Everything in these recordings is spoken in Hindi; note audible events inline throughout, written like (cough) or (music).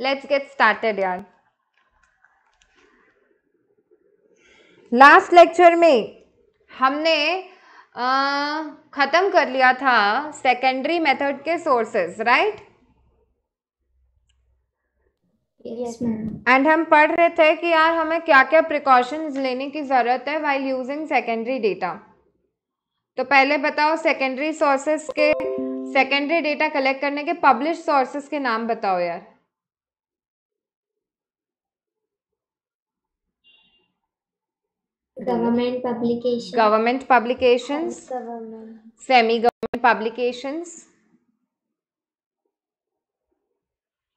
लेट्स गेट स्टार्टेड यार लास्ट लेक्चर में हमने ख़त्म कर लिया था सेकेंडरी मेथड के सोर्सेस राइट एंड हम पढ़ रहे थे कि यार हमें क्या क्या प्रिकॉशंस लेने की ज़रूरत है वाइल यूजिंग सेकेंडरी डेटा तो पहले बताओ सेकेंडरी सोर्सेस के सेकेंडरी डेटा कलेक्ट करने के पब्लिश सोर्सेस के नाम बताओ यार government publications government publications government. semi government publications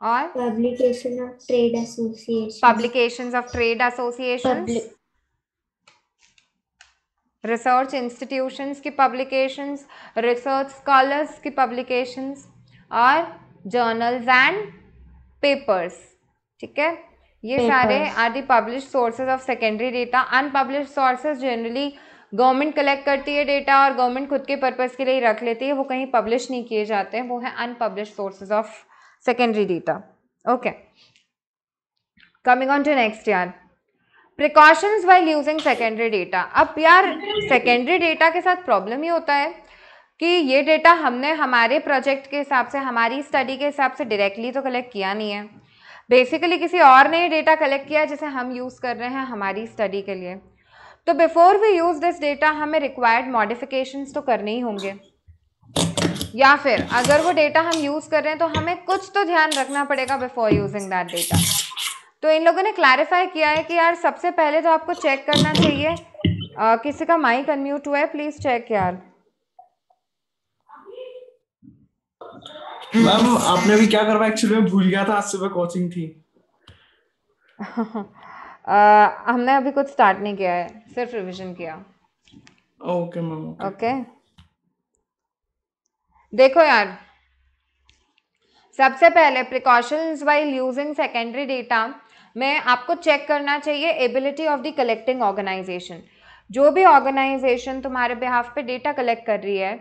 और publication of trade associations publications of trade associations Public. Research institutions की पब्लिकेशंस रिसर्च स्कॉलर्स की पब्लिकेशंस और जर्नल्स एंड पेपर्स ठीक है ये Papers. सारे are the publish sources of secondary data unpublish sources generally government collect करती है डेटा और गवर्नमेंट खुद के पर्पज़ के लिए रख लेती है वो कहीं पब्लिश नहीं किए जाते हैं वो है unpublish sources of secondary data okay coming on to next यार precautions while using secondary data अब यार सेकेंडरी डेटा के साथ प्रॉब्लम ही होता है कि ये डेटा हमने हमारे प्रोजेक्ट के हिसाब से हमारी स्टडी के हिसाब से डायरेक्टली तो कलेक्ट किया नहीं है बेसिकली किसी और ने डेटा कलेक्ट किया जिसे हम यूज़ कर रहे हैं हमारी स्टडी के लिए तो before we use this data हमें रिक्वायर्ड मॉडिफिकेशंस तो करने ही होंगे या फिर अगर वो डेटा हम यूज़ कर रहे हैं तो हमें कुछ तो ध्यान रखना पड़ेगा बिफोर यूजिंग दैट डेटा तो इन लोगों ने क्लैरिफाई किया है कि यार सबसे पहले तो आपको चेक करना चाहिए किसी का माइक अनम्यूट हुआ है प्लीज़ चेक यार मैम आपने भी क्या करवा एक्चुअली मैं भूल गया था आज सुबह कोचिंग थी uh, (laughs) हमने अभी कुछ स्टार्ट नहीं किया है सिर्फ रिवीजन किया ओके मैम ओके देखो यार सबसे पहले precautions while using secondary data में आपको चेक करना चाहिए ability of the collecting organization जो भी ऑर्गेनाइजेशन तुम्हारे बिहाफ पे डेटा कलेक्ट कर रही है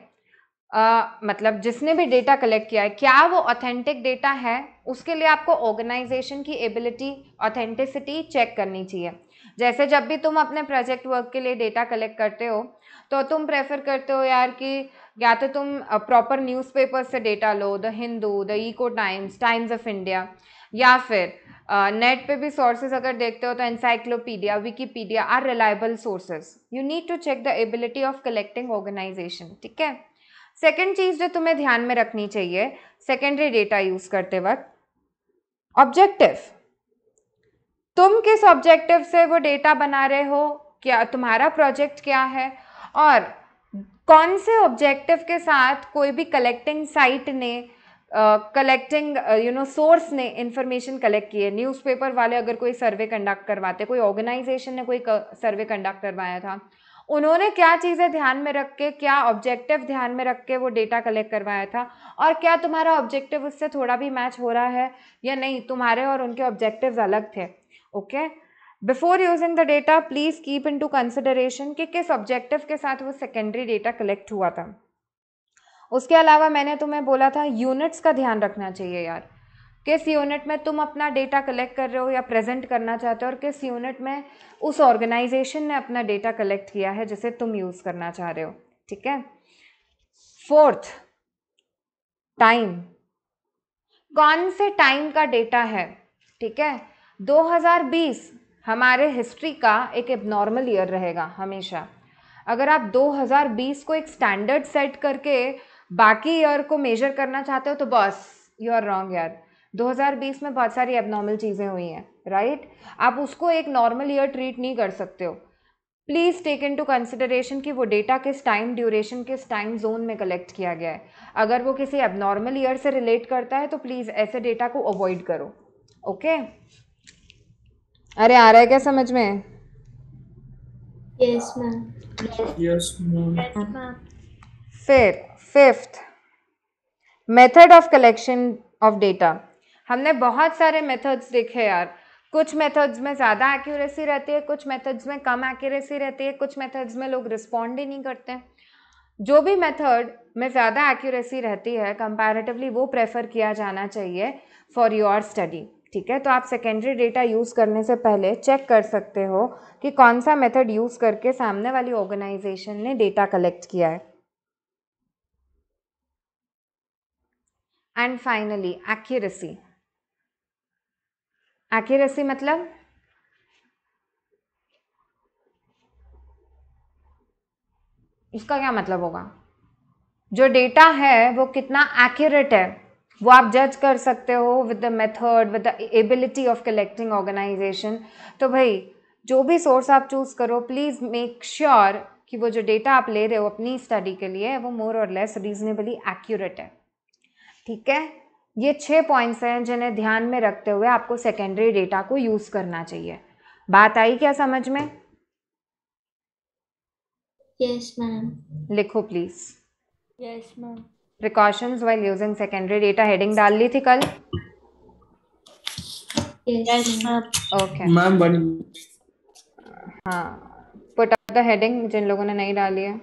आ, मतलब जिसने भी डेटा कलेक्ट किया है क्या वो ऑथेंटिक डेटा है उसके लिए आपको ऑर्गेनाइजेशन की एबिलिटी ऑथेंटिसिटी चेक करनी चाहिए जैसे जब भी तुम अपने प्रोजेक्ट वर्क के लिए डेटा कलेक्ट करते हो तो तुम प्रेफर करते हो यार कि या तो तुम प्रॉपर न्यूज़पेपर से डेटा लो the Hindu the eco times Times of India या फिर नेट पे भी सोर्सेज अगर देखते हो तो encyclopedia Wikipedia are reliable sources you need to check the ability of collecting organization ठीक है सेकेंड चीज़ जो तुम्हें ध्यान में रखनी चाहिए सेकेंडरी डेटा यूज़ करते वक्त ऑब्जेक्टिव तुम किस ऑब्जेक्टिव से वो डेटा बना रहे हो क्या तुम्हारा प्रोजेक्ट क्या है और कौन से ऑब्जेक्टिव के साथ कोई भी कलेक्टिंग साइट ने कलेक्टिंग यू नो सोर्स ने इन्फॉर्मेशन कलेक्ट की है न्यूज़पेपर वाले अगर कोई सर्वे कंडक्ट करवाते कोई ऑर्गेनाइजेशन ने कोई सर्वे कंडक्ट करवाया था उन्होंने क्या चीज़ें ध्यान में रख के क्या ऑब्जेक्टिव ध्यान में रख के वो डेटा कलेक्ट करवाया था और क्या तुम्हारा ऑब्जेक्टिव उससे थोड़ा भी मैच हो रहा है या नहीं तुम्हारे और उनके ऑब्जेक्टिव अलग थे okay before using the data please keep in to consideration कि किस ऑब्जेक्टिव के साथ वो सेकेंडरी डेटा कलेक्ट हुआ था उसके अलावा मैंने तुम्हें बोला था यूनिट्स का ध्यान रखना चाहिए यार किस यूनिट में तुम अपना डेटा कलेक्ट कर रहे हो या प्रेजेंट करना चाहते हो और किस यूनिट में उस ऑर्गेनाइजेशन ने अपना डेटा कलेक्ट किया है जिसे तुम यूज़ करना चाह रहे हो ठीक है फोर्थ टाइम कौन से टाइम का डेटा है ठीक है 2020 हमारे हिस्ट्री का एक एबनॉर्मल ईयर रहेगा हमेशा अगर आप 2020 को एक स्टैंडर्ड सेट करके बाकी ईयर को मेजर करना चाहते हो तो बस यू आर रॉन्ग यार 2020 में बहुत सारी एबनॉर्मल चीज़ें हुई हैं राइट आप उसको एक नॉर्मल ईयर ट्रीट नहीं कर सकते हो please take in to consideration कि वो डेटा किस टाइम ड्यूरेशन किस टाइम जोन में कलेक्ट किया गया है अगर वो किसी एबनॉर्मल ईयर से रिलेट करता है तो प्लीज़ ऐसे डेटा को अवॉइड करो ओके okay? अरे आ रहा है क्या समझ में yes, yes, yes, फिर fifth method of collection of data हमने बहुत सारे मेथड्स देखे यार कुछ मेथड्स में ज़्यादा एक्यूरेसी रहती है कुछ मेथड्स में कम एक्यूरेसी रहती है कुछ मेथड्स में लोग रिस्पॉन्ड ही नहीं करते जो भी मेथड में ज़्यादा एक्यूरेसी रहती है कंपैरेटिवली वो प्रेफर किया जाना चाहिए फॉर योर स्टडी ठीक है तो आप सेकेंडरी डेटा यूज़ करने से पहले चेक कर सकते हो कि कौन सा मेथड यूज़ करके सामने वाली ऑर्गेनाइजेशन ने डेटा कलेक्ट किया है एंड फाइनली एक्यूरेसी एक्यूरेसी मतलब उसका क्या मतलब होगा जो डेटा है वो कितना एक्यूरेट है वो आप जज कर सकते हो with the method with the ability of collecting organization तो भाई जो भी सोर्स आप चूज़ करो प्लीज़ मेक श्योर कि वो जो डेटा आप ले रहे हो अपनी स्टडी के लिए वो मोर और लेस रीजनेबली एक्यूरेट है ठीक है ये छः पॉइंट्स हैं जिन्हें ध्यान में रखते हुए आपको सेकेंडरी डेटा को यूज़ करना चाहिए बात आई क्या समझ में यस मैम लिखो please yes ma'am precautions while using secondary data heading डाल ली थी कल ओके मैम हाँ पुट द हेडिंग जिन लोगों ने नहीं डाली है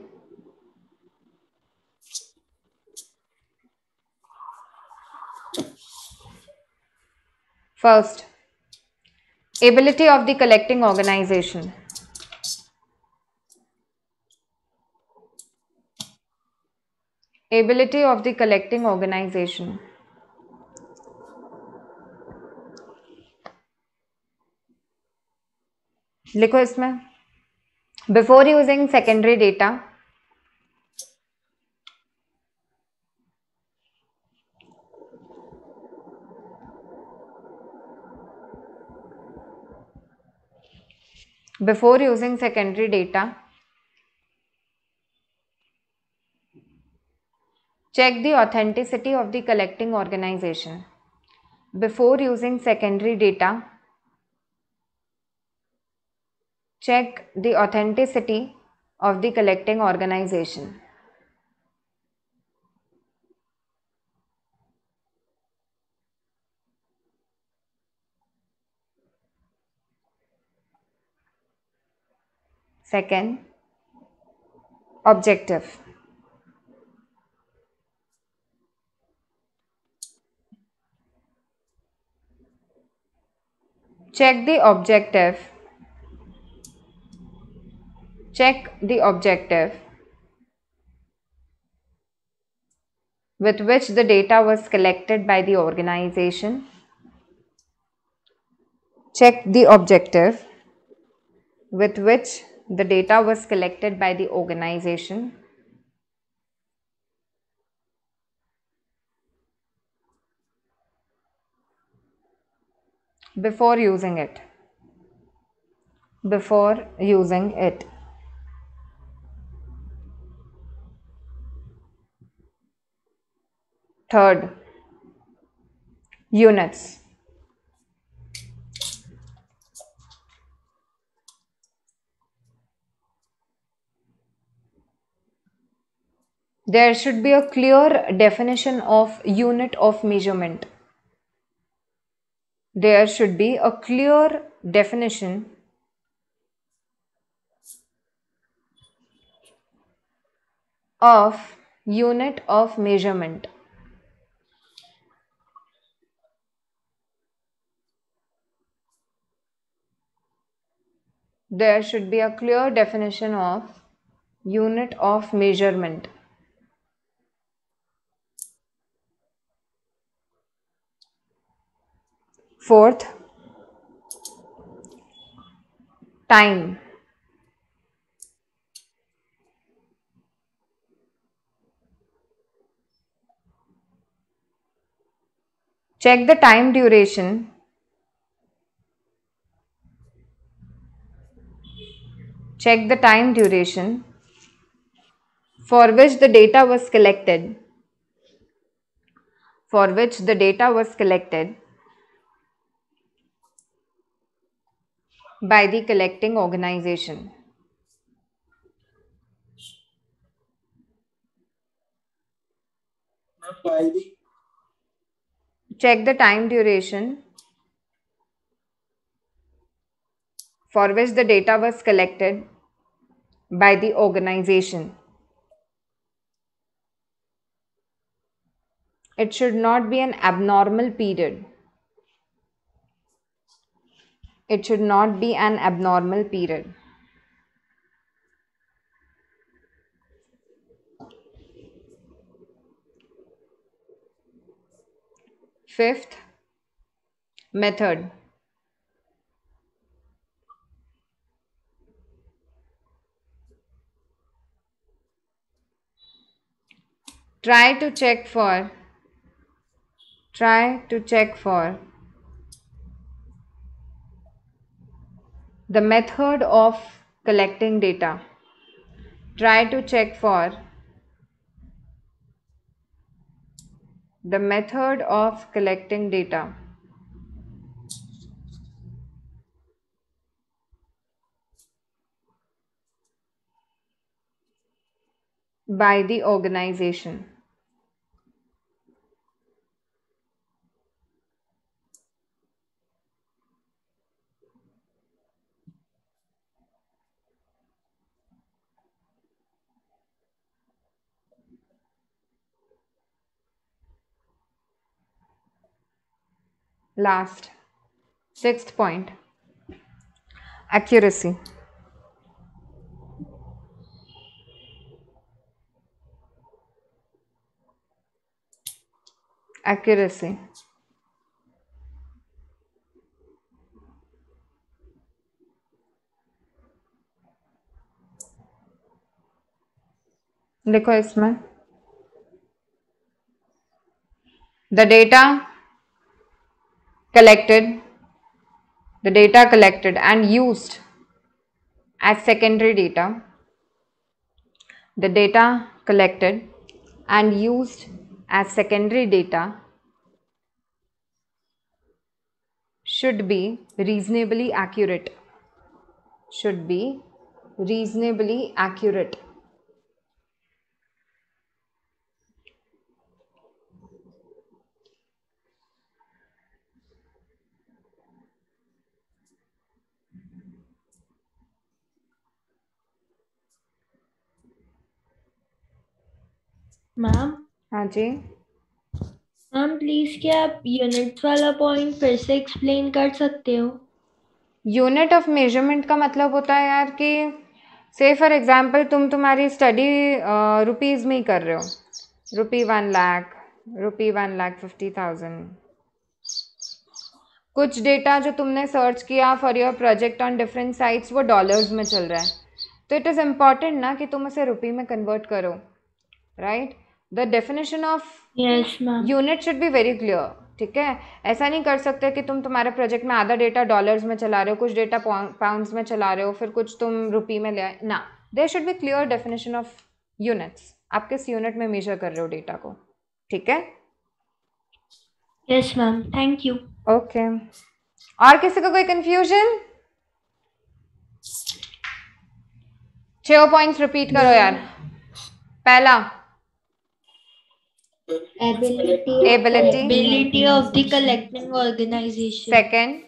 First, ability of the collecting organization. Ability of the collecting organization. लिखो इसमें before using secondary data before using secondary data. Check the authenticity of the collecting organization. Before using secondary data, check the authenticity of the collecting organization. Second, objective. Check the objective. Check the objective with which the data was collected by the organization. Check the objective with which the data was collected by the organization. before using it before using it third units there should be a clear definition of unit of measurement. There should be a clear definition of unit of measurement. There should be a clear definition of unit of measurement. Fourth, time. Check the time duration check the time duration for which the data was collected for which the data was collected by the collecting organization. By the Check the time duration for which the data was collected by the organization. It should not be an abnormal period. It should not be an abnormal period. Fifth method. Try to check for, try to check for the method of collecting data try to check for the method of collecting data by the organization Last, sixth point accuracy. Accuracy. देखो इसमें the data collected, the data collected and used as secondary data, the data collected and used as secondary data should be reasonably accurate should be reasonably accurate ma'am हाँ जी मैम प्लीज क्या आप यूनिट वाला पॉइंट फिर से एक्सप्लेन कर सकते हो यूनिट ऑफ मेजरमेंट का मतलब होता है यार कि से फॉर एग्जांपल तुम तुम्हारी स्टडी रुपीस में ही कर रहे हो rupee one lakh rupee one lakh fifty thousand कुछ डेटा जो तुमने सर्च किया for your project on different sites वो डॉलर्स में चल रहा है तो इट इज़ इम्पॉर्टेंट ना कि तुम उसे रुपी में कन्वर्ट करो right right? The definition of unit should be very clear ठीक है ऐसा नहीं कर सकते कि तुम तुम्हारे प्रोजेक्ट में आधा डेटा डॉलर्स में चला रहे हो कुछ डेटा पाउंड में चला रहे हो फिर कुछ तुम रुपी में ले आए ना they should be clear definition of units आप किस यूनिट में मेजर कर रहे हो डेटा को ठीक है yes ma'am thank you okay और किसी को कोई कंफ्यूजन छो पॉइंट्स रिपीट करो यार पहला Ability, ability, ability of the collecting organization. Second,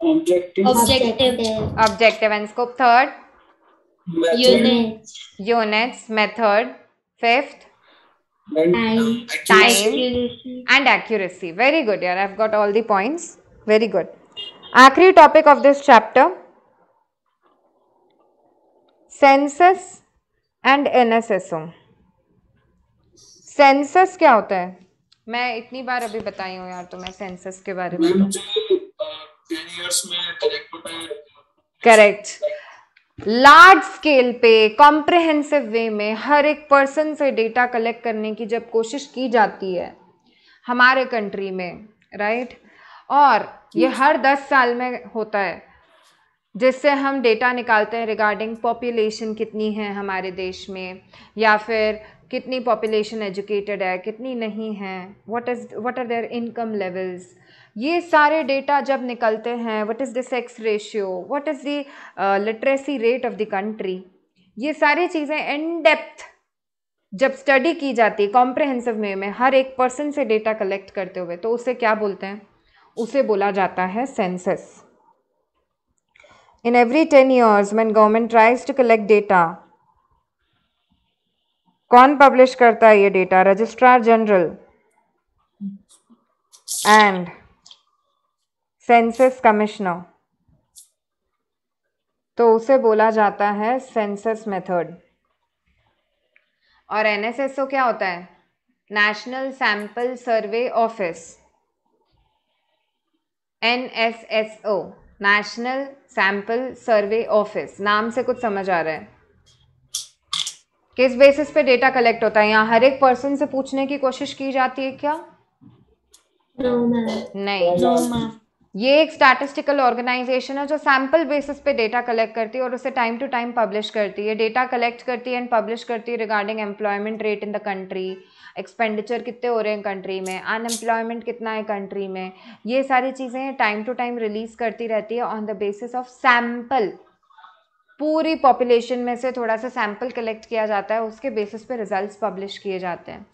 objective, objective, objective and scope. Third, units, units, method. Fifth, and time, accuracy. and accuracy. Very good, yeah. I've got all the points. Very good. Akri topic of this chapter census and NSSO. Census क्या होता है मैं इतनी बार अभी बताई हूँ यार तो मैं सेंसस के बारे में करेक्ट लार्ज स्केल पे कॉम्प्रिहेंसिव वे में हर एक पर्सन से डेटा कलेक्ट करने की जब कोशिश की जाती है हमारे कंट्री में राइट right? और ये हर दस साल में होता है जिससे हम डेटा निकालते हैं रिगार्डिंग पॉपुलेशन कितनी है हमारे देश में या फिर कितनी पॉपुलेशन एजुकेटेड है कितनी नहीं है what is what are their income levels ये सारे डेटा जब निकलते हैं what is the sex ratio what is the literacy rate of the country ये सारी चीज़ें इन डेप्थ जब स्टडी की जाती है कॉम्प्रहेंसिव वे में हर एक पर्सन से डेटा कलेक्ट करते हुए तो उसे क्या बोलते हैं उसे बोला जाता है census in every ten years man government tries to collect data कौन पब्लिश करता है ये data registrar general and census commissioner तो उसे बोला जाता है सेंसस मेथड और एनएसएसओ क्या होता है national sample survey office NSSO national sample survey office नाम से कुछ समझ आ रहा है किस बेसिस पे डेटा कलेक्ट होता है यहाँ हर एक पर्सन से पूछने की कोशिश की जाती है क्या no, नहीं no, ये एक स्टैटिस्टिकल ऑर्गेनाइजेशन है जो सैम्पल बेसिस पे डेटा कलेक्ट करती है और उसे टाइम टू टाइम पब्लिश करती है डेटा कलेक्ट करती है एंड पब्लिश करती है regarding employment rate in the country expenditure कितने हो रहे हैं कंट्री में अनएम्प्लॉयमेंट कितना है कंट्री में ये सारी चीज़ें टाइम टू टाइम रिलीज़ करती रहती है on the basis of sample पूरी पॉपुलेशन में से थोड़ा सा सैम्पल कलेक्ट किया जाता है उसके बेसिस पे रिजल्ट्स पब्लिश किए जाते हैं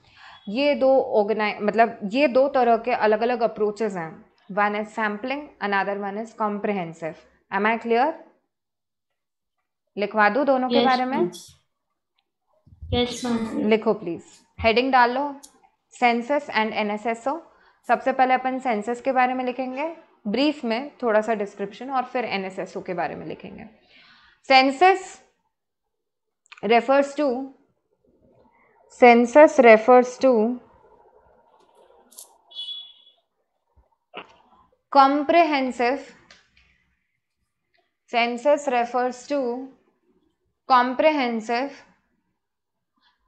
ये दो ऑर्गेनाइ मतलब ये दो तरह के अलग अलग अप्रोचेज हैं one is sampling another one is comprehensive am I clear लिखवा दू दोनों yes, के बारे में yes, लिखो प्लीज हेडिंग डाल लो सेंसस एंड एनएसएसओ सबसे पहले अपन सेंसस के बारे में लिखेंगे ब्रीफ में थोड़ा सा डिस्क्रिप्शन और फिर एनएसएसओ के बारे में लिखेंगे Census refers to census refers to comprehensive census refers to comprehensive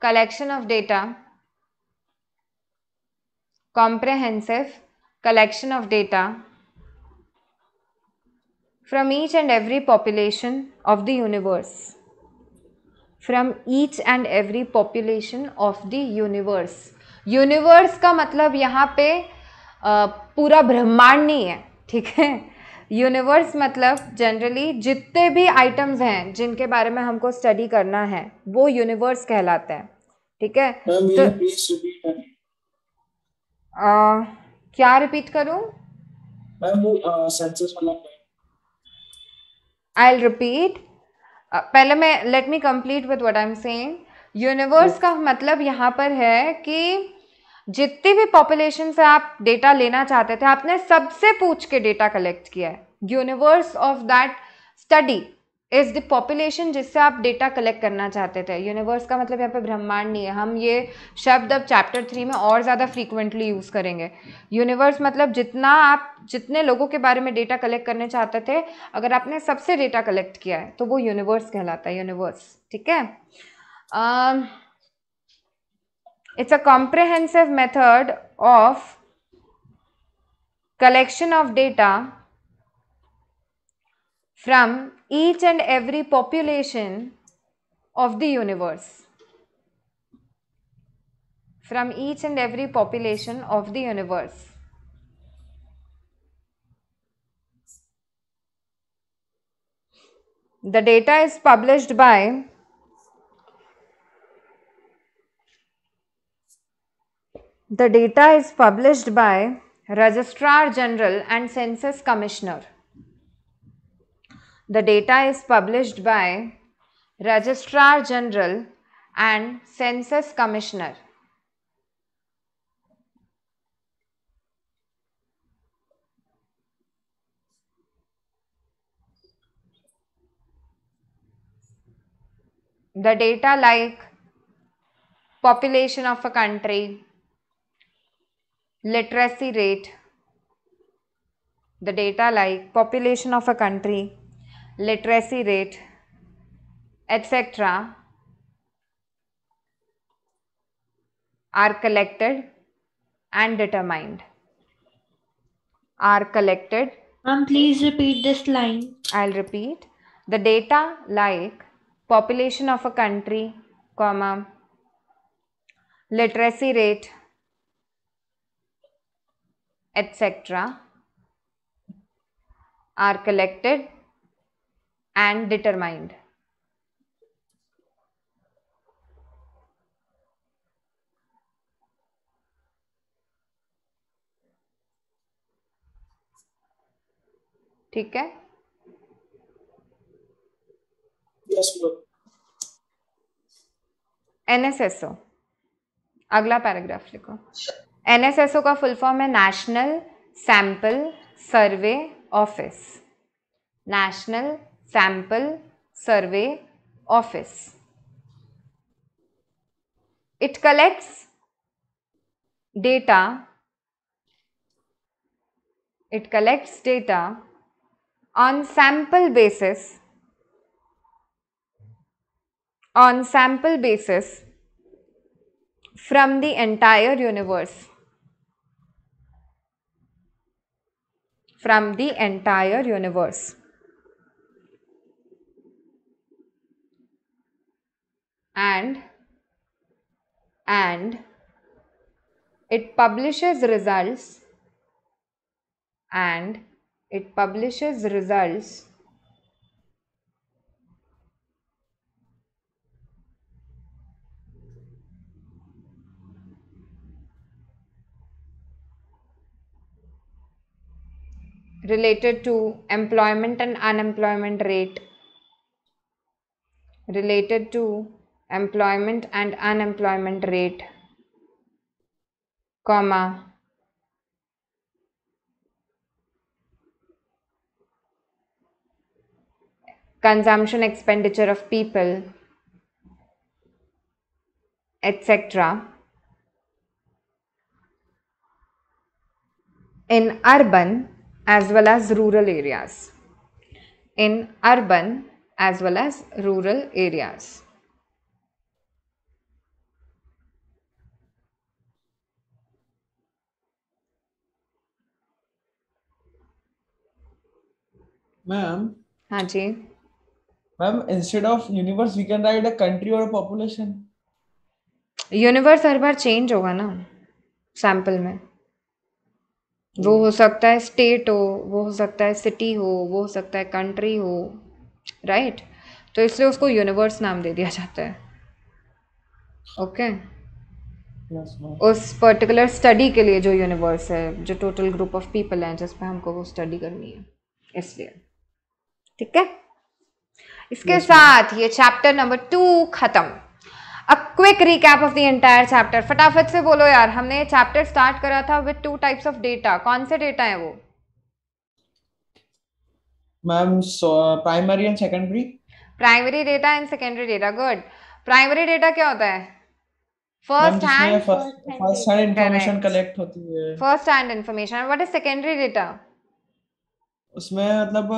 collection of data comprehensive collection of data from each and every population of the universe. From each and every population of the universe. Universe ka matlab yahan pe uh, pura brahmand nahi hai theek hai universe मतलब जनरली जितने भी आइटम्स हैं जिनके बारे में हमको स्टडी करना है वो यूनिवर्स कहलाते हैं ठीक है तो आ, क्या रिपीट करूं मैम वो वाला आई रिपीट uh, पहले मैं let me complete with what I am saying universe का मतलब यहाँ पर है कि जितनी भी पॉपुलेशन से आप डेटा लेना चाहते थे आपने सबसे पूछ के डेटा कलेक्ट किया है universe of that study is the population जिससे आप डेटा कलेक्ट करना चाहते थे यूनिवर्स का मतलब यहाँ पे ब्रह्मांड नहीं है हम ये शब्द अब चैप्टर थ्री में और ज़्यादा फ्रीक्वेंटली यूज़ करेंगे यूनिवर्स मतलब जितना आप जितने लोगों के बारे में डेटा कलेक्ट करने चाहते थे अगर आपने सबसे डेटा कलेक्ट किया है तो वो यूनिवर्स कहलाता है यूनिवर्स ठीक है it's a comprehensive method of collection of data from each and every population of the universe. From each and every population of the universe. The data is published by The data is published by Registrar General and Census Commissioner. The data is published by Registrar General and Census Commissioner. The data like population of a country, literacy rate, the data like population of a country, literacy rate, etc. are collected and determined. Are collected. Ma'am, please repeat this line. I'll repeat. The data like population of a country, comma, literacy rate, etc. are collected and determined. ठीक है एनएसएसओ yes, अगला पैराग्राफ लिखो एनएसएसओ का फुल फॉर्म है national sample survey office national sample, survey, office. It collects data, it collects data on sample basis, on sample basis from the entire universe. from the entire universe. and and it publishes results and it publishes results related to employment and unemployment rate related to employment and unemployment rate comma consumption expenditure of people etc in urban as well as rural areas in urban as well as rural areas ma'am हाँ जी ma'am instead of universe we can write a country और पॉपुलेशन यूनिवर्स हर बार चेंज होगा ना सैंपल में वो हो सकता है स्टेट हो वो हो सकता है सिटी हो वो हो सकता है कंट्री हो राइट right? तो इसलिए उसको यूनिवर्स नाम दे दिया जाता है ओके okay? yes, उस पर्टिकुलर स्टडी के लिए जो यूनिवर्स है जो टोटल ग्रुप ऑफ पीपल हैं जिस हमको वो स्टडी करनी है इसलिए ठीक है इसके yes, साथ ये चैप्टर नंबर टू खत्म a quick recap of the entire chapter फटाफट से बोलो यार हमने चैप्टर स्टार्ट करा था with two types of data कौन से डेटा है वो ma'am primary and secondary primary data and secondary data good primary data क्या होता है first hand first hand information collect होती है first hand information what is secondary data उसमें मतलब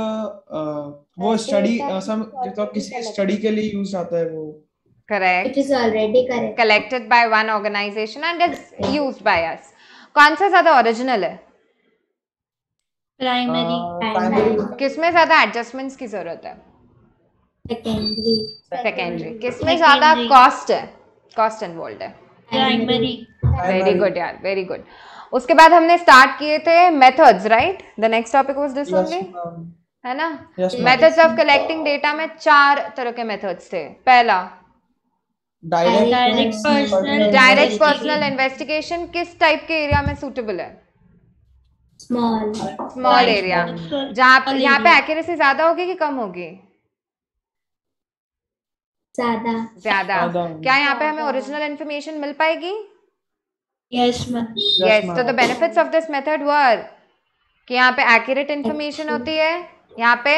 वो स्टडी मतलब किसी स्टडी के लिए यूज आता है वो correct is already correct collected by one organisation and it's used by us कौन सा ज्यादा ओरिजिनल है प्राइमरी uh, किसमें ज्यादा एडजस्टमेंट्स की जरूरत है सेकेंडरी किसमें ज्यादा कॉस्ट है कॉस्ट इन्वॉल्व है वेरी गुड यार वेरी गुड उसके बाद हमने स्टार्ट किए थे methods right the next topic was this only है ना मेथड्स ऑफ कलेक्टिंग डेटा में चार तरह के मेथड्स थे पहला डायरेक्ट पर्सनल इन्वेस्टिगेशन किस टाइप के एरिया में सूटेबल है स्मॉल स्मॉल एरिया जहाँ यहाँ पे एक्यूरेसी ज्यादा होगी कि कम होगी ज्यादा ज्यादा क्या यहाँ पे हमें ओरिजिनल इन्फॉर्मेशन मिल पाएगी yes ma'am yes so तो the benefits of this method were कि यहाँ पे एक्यूरेट इंफॉर्मेशन होती है यहाँ पे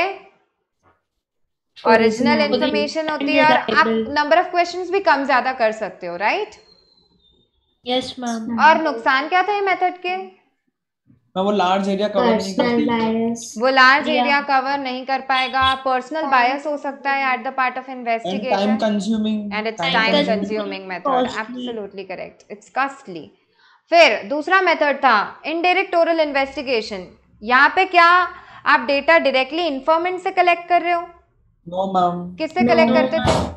ओरिजिनल इन्फॉर्मेशन होती है और आप नंबर ऑफ क्वेश्चंस भी कम ज्यादा कर सकते हो राइट यस मैम और नुकसान क्या था ये मेथड के मैं वो लार्ज एरिया कवर नहीं कर पाएगा वो लार्ज एरिया कवर नहीं कर पाएगा पर्सनल बायस हो सकता है at the part of investigation time consuming and it's time consuming method absolutely correct it's costly फिर दूसरा मेथड था इनडायरेक्ट ओरल इन्वेस्टिगेशन यहाँ पे क्या आप डेटा डायरेक्टली इन्फॉर्मेंट से कलेक्ट कर रहे हो नो मैम किससे कलेक्ट करते थे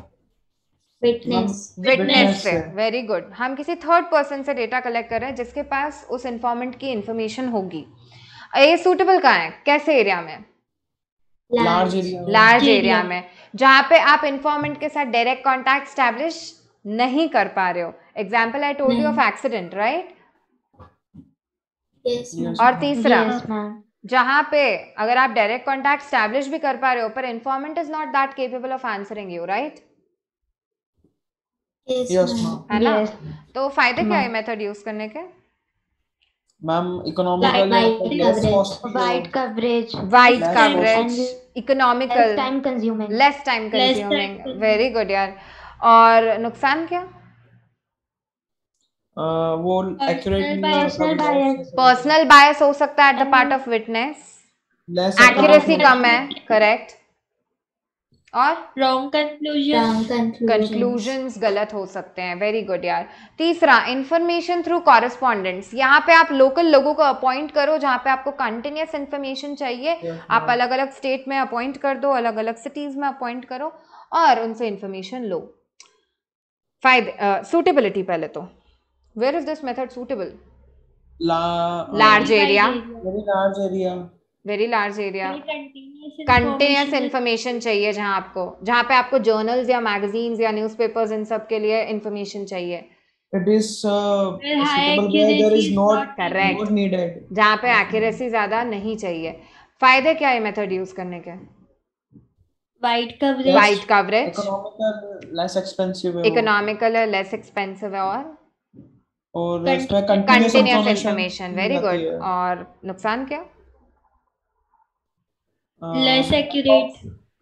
विटनेस से वेरी गुड हम किसी थर्ड पर्सन से डेटा कलेक्ट कर रहे हैं जिसके पास उस इन्फॉर्मेंट की इन्फॉर्मेशन होगी ये सूटेबल कहाँ है कैसे एरिया में लार्ज एरिया लार्ज एरिया में जहाँ पे आप इन्फॉर्मेंट के साथ डायरेक्ट कॉन्टैक्ट स्टैब्लिश नहीं कर पा रहे हो example I told you of accident right और तीसरा yes, जहाँ पे अगर आप डायरेक्ट कॉन्टैक्ट स्टैब्लिश भी कर पा रहे हो पर informant is not that capable of answering you right है ना तो फायदे क्या है मेथड यूज करने के ma'am economical wide coverage wide coverage economical time consuming less time consuming very good यार और नुकसान क्या Uh, वो पर्सनल बायस हो सकता है at the part of witness accuracy कम है करेक्ट और रॉन्ग कंक्लूजन कंक्लूजन गलत हो सकते हैं वेरी गुड यार तीसरा इंफॉर्मेशन थ्रू कॉरेस्पॉन्डेंट्स यहाँ पे आप लोकल लोगों को अपॉइंट करो जहाँ पे आपको कंटिन्यूस इन्फॉर्मेशन चाहिए आप yeah. अलग अलग स्टेट में अपॉइंट कर दो अलग अलग सिटीज में अपॉइंट करो और उनसे इन्फॉर्मेशन लो फाइव सूटेबिलिटी uh, पहले तो where is this method suitable large area large area very large area continuous information चाहिए जहाँ आपको जहाँ पे आपको जर्नल्स या मैगजीन्स या न्यूज़पेपर्स इन सब के लिए इन्फॉर्मेशन चाहिए uh, जहाँ पे एक्यूरेसी ज्यादा नहीं चाहिए फायदे क्या है मेथड यूज करने के wide coverage wide coverage less expensive है इकोनॉमिकल लेस एक्सपेंसिव है और और कंटिन्यूस इन्फॉर्मेशन वेरी गुड और नुकसान क्या less accurate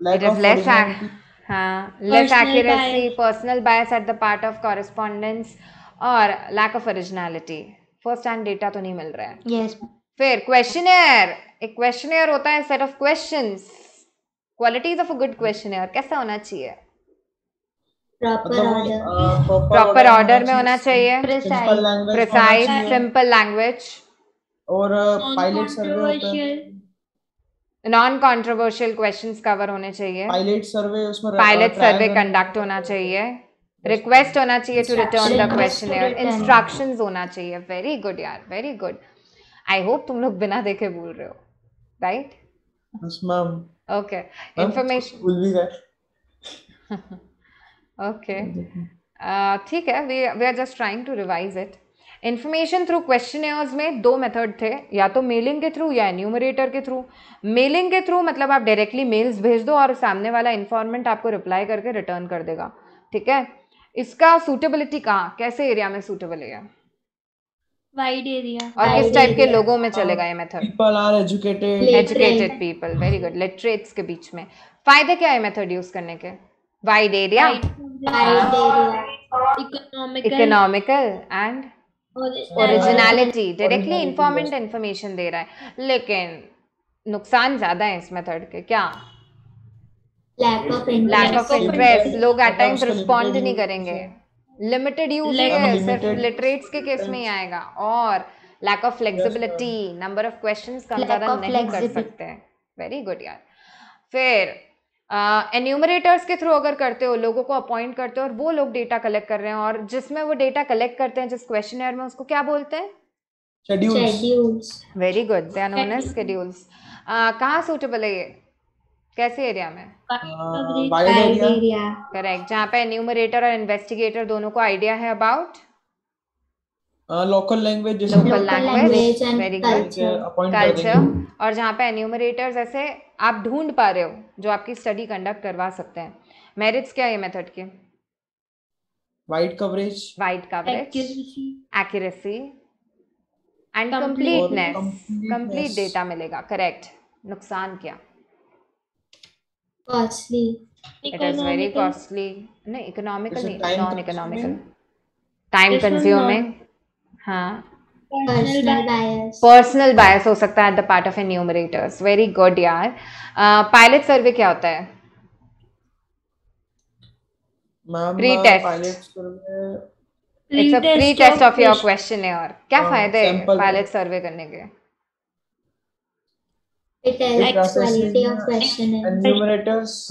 lack of less ac- हाँ less accuracy bias. personal bias at the part of correspondence और lack of originality first hand data तो नहीं मिल रहा है yes फिर questionnaire एक questionnaire होता है set of questions qualities of a good questionnaire कैसा होना चाहिए प्रॉपर ऑर्डर में होना चाहिए प्रिसाइज सिंपल लैंग्वेज और पायलट सर्वे होता है नॉन कॉन्ट्रोवर्शियल क्वेश्चन कवर होने चाहिए पायलट सर्वे उसमें पायलट सर्वे कंडक्ट होना चाहिए रिक्वेस्ट होना चाहिए to return the question instruction होना चाहिए वेरी गुड यार वेरी गुड आई होप तुम लोग बिना देखे बोल रहे हो right ma'am okay information okay ठीक है we we are just trying to revise it information through question में दो मेथड थे या तो मेलिंग के थ्रू या एन्यूमरेटर के थ्रू मेलिंग के थ्रू मतलब आप डायरेक्टली मेल्स भेज दो और सामने वाला इन्फॉर्मेंट आपको रिप्लाई करके रिटर्न कर देगा ठीक है इसका सूटेबिलिटी कहाँ कैसे एरिया में सूटेबल है वाइड एरिया और किस टाइप के लोगों में चलेगा ये method people are educated educated people very good literates के बीच में फायदे क्या है मेथड यूज करने के wide area economical and originality directly informant information दे रहा है लेकिन नुकसान ज्यादा है इस मेथड के क्या लैक ऑफ इंटरेस्ट लोग एट टाइम्स रिस्पॉन्ड नहीं करेंगे लिमिटेड यूज है सिर्फ लिटरेट्स के केस में ही आएगा और lack of flexibility number of questions कम ज्यादा नहीं कर सकते वेरी गुड यार फिर एन्यूमरेटर्स uh, के थ्रू अगर करते हो लोगों को अपॉइंट करते हो और वो लोग डेटा कलेक्ट कर रहे हैं और जिसमें वो डेटा कलेक्ट करते हैं जिस क्वेश्चन में उसको क्या बोलते हैं वेरी गुड देड्यूल्स कहाँ सुटेबल है ये कैसे एरिया में करेक्ट जहाँ पे एन्यूमरेटर और इन्वेस्टिगेटर दोनों को आइडिया है about local language local language very good culture और जहाँ पे एन्यूमरेटर्स ऐसे आप ढूंढ पा रहे हो जो आपकी स्टडी कंडक्ट करवा सकते हैं मेरिट्स क्या है मेथड के wide coverage wide coverage accuracy and completeness complete data मिलेगा करेक्ट नुकसान क्या इट इज वेरी कॉस्टली नहीं इकोनॉमिकल नहीं नॉन इकोनॉमिकल टाइम कंज्यूमिंग हाँ पर्सनल बायस हो सकता है at the part of a enumerators very good यार पायलट uh, सर्वे क्या होता है pre test it's a pre test of your question है और क्या uh, फायदे है पायलट सर्वे करने के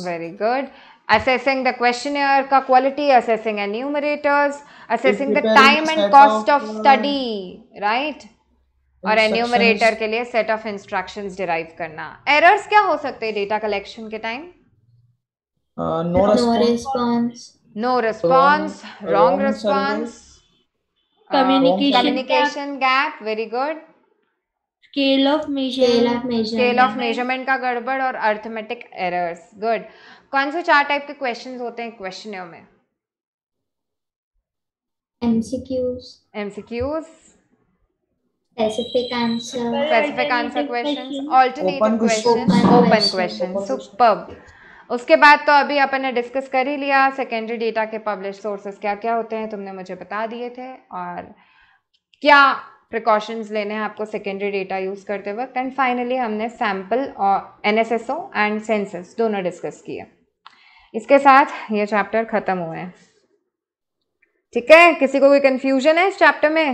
very good assessing the questionnaire ka quality, assessing enumerators, assessing the time and cost of, of study, right? और एन्यूमरेटर के लिए सेट ऑफ इंस्ट्रक्शंस डिराइव करना एरर्स क्या हो सकते हैं डेटा कलेक्शन के time no response no response wrong response communication gap very good scale of measure scale of measurement का गड़बड़ और अर्थमेटिक एरर्स गुड कौन से चार टाइप के क्वेश्चन होते हैं क्वेश्चन में MCQs MCQs specific answer specific answer questions alternative questions open questions superb उसके बाद तो अभी अपन ने डिस्कस कर ही लिया सेकेंडरी डेटा के पब्लिश सोर्सेस क्या क्या होते हैं तुमने मुझे बता दिए थे और क्या प्रिकॉशंस लेने हैं आपको सेकेंडरी डेटा यूज़ करते वक्त एंड फाइनली हमने सैम्पल और एन एंड सेंसेस दोनों डिस्कस किए इसके साथ ये चैप्टर ख़त्म हुए हैं ठीक है किसी को कोई कंफ्यूजन है इस चैप्टर में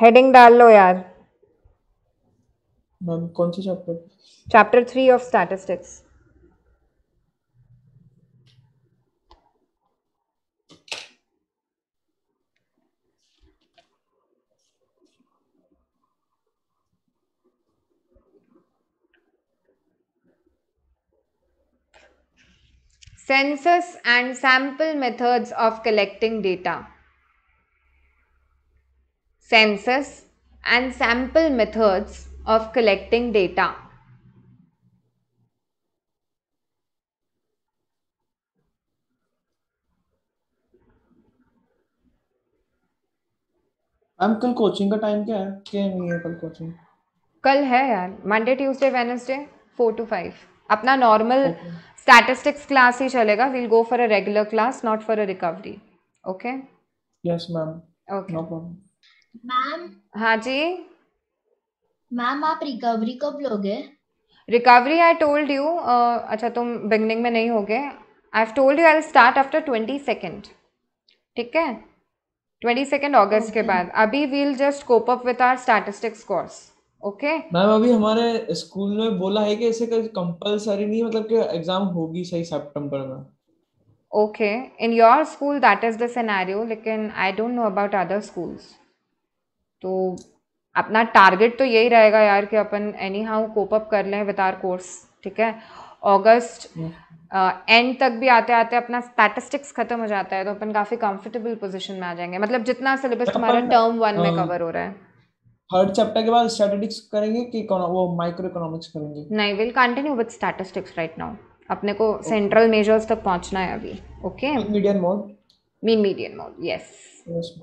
हेडिंग hmm. डाल लो यार मैम कौन सी chapter chapter three of statistics census and sample methods of collecting data. Census and sample methods of collecting data. Ma'am कल कोचिंग का टाइम क्या है क्या नहीं है कल कोचिंग कल है यार Monday Tuesday Wednesday four to five अपना नॉर्मल स्टैटिस्टिक्स क्लास ही चलेगा we'll go for a regular class not for a recovery okay yes ma'am okay no problem ma'am हाँ जी मैम आप रिकवरी कब लोगे रिकवरी आई टोल्ड यू अच्छा तुम बिगनिंग में नहीं होगे I have told you I will start after twenty second ठीक है ट्वेंटी सेकेंड अगस्त के बाद अभी we'll just cope up with our statistics course okay ma'am अभी हमारे स्कूल में बोला है कि ऐसे कंपलसरी नहीं मतलब कि एग्जाम होगी सही सितंबर में okay in your school that is the scenario लेकिन I don't know about other schools तो अपना टारगेट तो यही रहेगा यार कि अपन एनी हाउ कोप अप कर लें विद आर कोर्स ठीक है अगस्त एंड hmm. uh, तक भी आते आते अपना स्टैटिस्टिक्स खत्म हो जाता है तो अपन काफी कंफर्टेबल पोजीशन में आ जाएंगे मतलब जितना सिलेबस तुम्हारा टर्म वन में कवर हाँ। हो रहा है थर्ड चैप्टर के बाद स्टैटिस्टिक्स करेंगे कि वो माइक्रो इकोनॉमिक्स करेंगे नहीं will continue with statistics right now अपने को सेंट्रल मेजर्स तक पहुंचना है अभी okay median mode mean median mode yes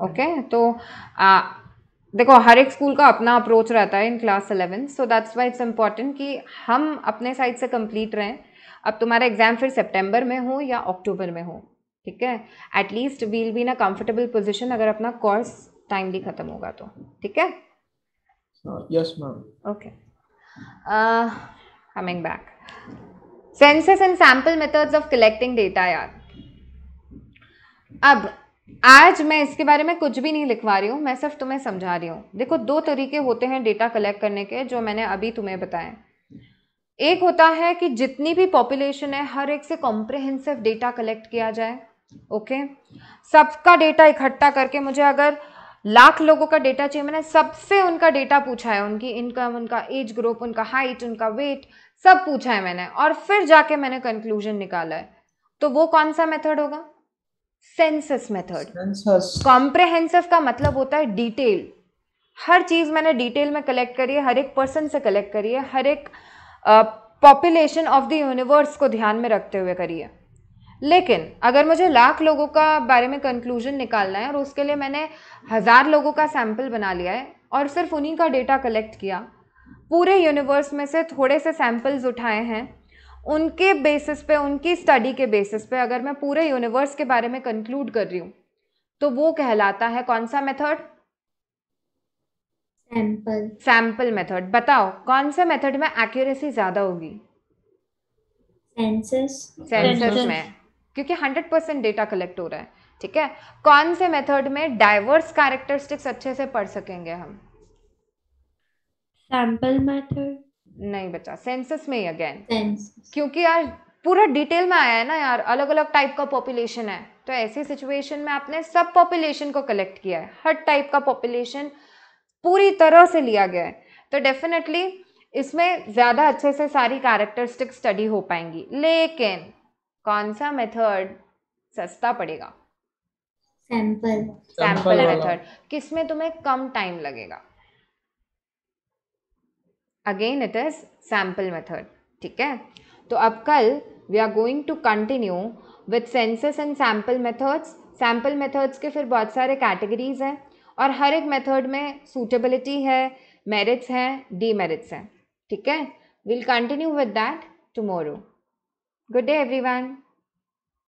okay तो आ, देखो हर एक स्कूल का अपना अप्रोच रहता है in class eleven so that's why it's important कि हम अपने साइड से कंप्लीट रहें अब तुम्हारा एग्जाम फिर सितंबर में हो या अक्टूबर में हो ठीक है at least we'll be in a comfortable position अगर अपना कोर्स टाइमली ख़त्म होगा तो ठीक है Uh, yes, ma'am. Okay. Uh, coming back. Census and sample methods of collecting data, yaar ab आज मैं इसके बारे में कुछ भी नहीं लिखवा रही हूँ मैं सिर्फ तुम्हें समझा रही हूँ देखो दो तरीके होते हैं डेटा कलेक्ट करने के जो मैंने अभी तुम्हें बताए एक होता है कि जितनी भी पॉपुलेशन है हर एक से कॉम्प्रिहेंसिव डेटा कलेक्ट किया जाए ओके सबका डेटा इकट्ठा करके मुझे अगर लाख लोगों का डेटा चाहिए मैंने सबसे उनका डेटा पूछा है उनकी इनकम उनका एज ग्रुप उनका हाइट उनका वेट सब पूछा है मैंने और फिर जाके मैंने कंक्लूजन निकाला है तो वो कौन सा मेथड होगा सेंसस मेथड कॉम्प्रेहेंसिव का मतलब होता है डिटेल हर चीज़ मैंने डिटेल में कलेक्ट करी है हर एक पर्सन से कलेक्ट करी है हर एक पॉपुलेशन ऑफ द यूनिवर्स को ध्यान में रखते हुए करी है लेकिन अगर मुझे लाख लोगों का बारे में कंक्लूजन निकालना है और उसके लिए मैंने हज़ार लोगों का सैम्पल बना लिया है और सिर्फ उन्हीं का डेटा कलेक्ट किया पूरे यूनिवर्स में से थोड़े से सैम्पल्स उठाए हैं उनके बेसिस पे उनकी स्टडी के बेसिस पे अगर मैं पूरे यूनिवर्स के बारे में कंक्लूड कर रही हूँ तो वो कहलाता है कौन सा मेथड सैंपल सैंपल मेथड बताओ कौन से मेथड में एक्यूरेसी ज़्यादा होगी सेंसस सेंसस में क्योंकि 100 परसेंट डेटा कलेक्ट हो रहा है ठीक है कौन से मेथड में डाइवर्स कैरेक्टरिस्टिक्स अच्छे से पढ़ सकेंगे हम सैंपल मेथड नहीं बच्चा सेंसस में ही अगेन क्योंकि यार पूरा डिटेल में आया है ना यार अलग अलग टाइप का पॉपुलेशन है तो ऐसी सिचुएशन में आपने सब पॉपुलेशन को कलेक्ट किया है हर टाइप का पॉपुलेशन पूरी तरह से लिया गया है तो डेफिनेटली इसमें ज़्यादा अच्छे से सारी कैरेक्टरिस्टिक स्टडी हो पाएंगी लेकिन कौन सा मेथड सस्ता पड़ेगा सैंपल सैंपल मेथड किसमें तुम्हें कम टाइम लगेगा again it is sample method ठीक है तो अब कल we are going to continue with census and sample methods sample methods के फिर बहुत सारे कैटेगरीज हैं और हर एक मेथड में सूटेबिलिटी है मेरिट्स हैं डीमेरिट्स हैं ठीक है we'll continue with that tomorrow Good day, everyone.